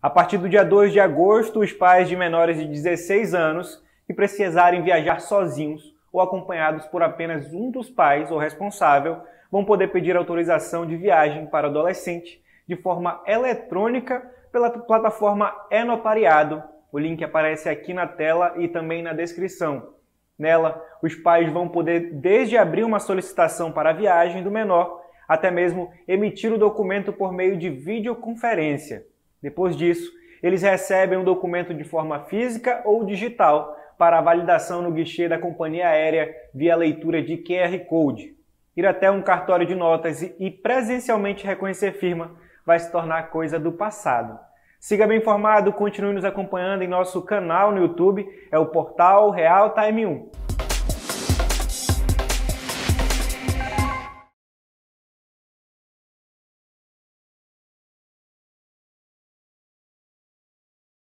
A partir do dia 2 de agosto, os pais de menores de 16 anos que precisarem viajar sozinhos ou acompanhados por apenas um dos pais ou responsável vão poder pedir autorização de viagem para adolescente de forma eletrônica pela plataforma Enopareado. O link aparece aqui na tela e também na descrição. Nela, os pais vão poder desde abrir uma solicitação para a viagem do menor até mesmo emitir o documento por meio de videoconferência. Depois disso, eles recebem um documento de forma física ou digital para validação no guichê da companhia aérea via leitura de QR Code. Ir até um cartório de notas e presencialmente reconhecer firma vai se tornar coisa do passado. Siga bem informado, continue nos acompanhando em nosso canal no YouTube, é o portal Real Time 1.